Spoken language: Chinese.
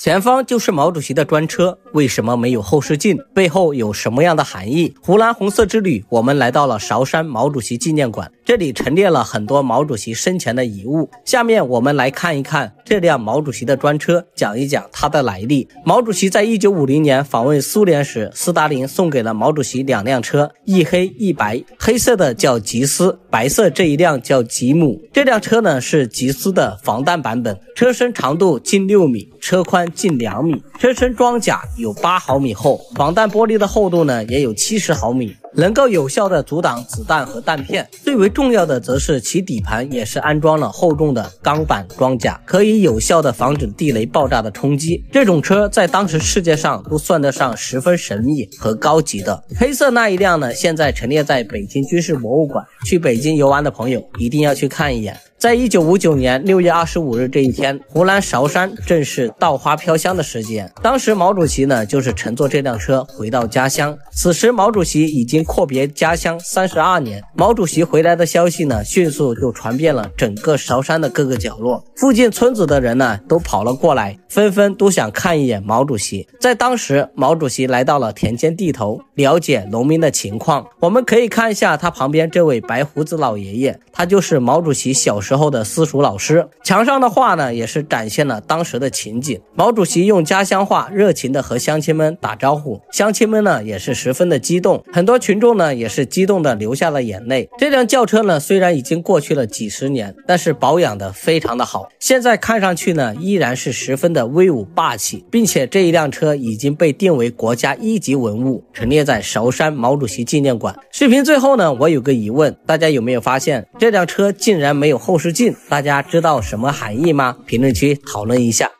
前方就是毛主席的专车，为什么没有后视镜？背后有什么样的含义？湖南红色之旅，我们来到了韶山毛主席纪念馆，这里陈列了很多毛主席生前的遗物。下面我们来看一看这辆毛主席的专车，讲一讲它的来历。毛主席在一九五零年访问苏联时，斯大林送给了毛主席两辆车，一黑一白，黑色的叫吉斯，白色这一辆叫吉姆。这辆车呢是吉斯的防弹版本，车身长度近六米。车宽近两米，车身装甲有八毫米厚，防弹玻璃的厚度呢也有七十毫米。能够有效的阻挡子弹和弹片，最为重要的则是其底盘也是安装了厚重的钢板装甲，可以有效的防止地雷爆炸的冲击。这种车在当时世界上都算得上十分神秘和高级的。黑色那一辆呢，现在陈列在北京军事博物馆，去北京游玩的朋友一定要去看一眼。在一九五九年六月二十五日这一天，湖南韶山正是稻花飘香的时间，当时毛主席呢就是乘坐这辆车回到家乡。此时毛主席已经。阔别家乡三十二年，毛主席回来的消息呢，迅速就传遍了整个韶山的各个角落。附近村子的人呢，都跑了过来，纷纷都想看一眼毛主席。在当时，毛主席来到了田间地头，了解农民的情况。我们可以看一下他旁边这位白胡子老爷爷，他就是毛主席小时候的私塾老师。墙上的画呢，也是展现了当时的情景。毛主席用家乡话热情地和乡亲们打招呼，乡亲们呢，也是十分的激动，很多。群众呢也是激动的流下了眼泪。这辆轿车呢虽然已经过去了几十年，但是保养的非常的好，现在看上去呢依然是十分的威武霸气，并且这一辆车已经被定为国家一级文物，陈列在韶山毛主席纪念馆。视频最后呢，我有个疑问，大家有没有发现这辆车竟然没有后视镜？大家知道什么含义吗？评论区讨论一下。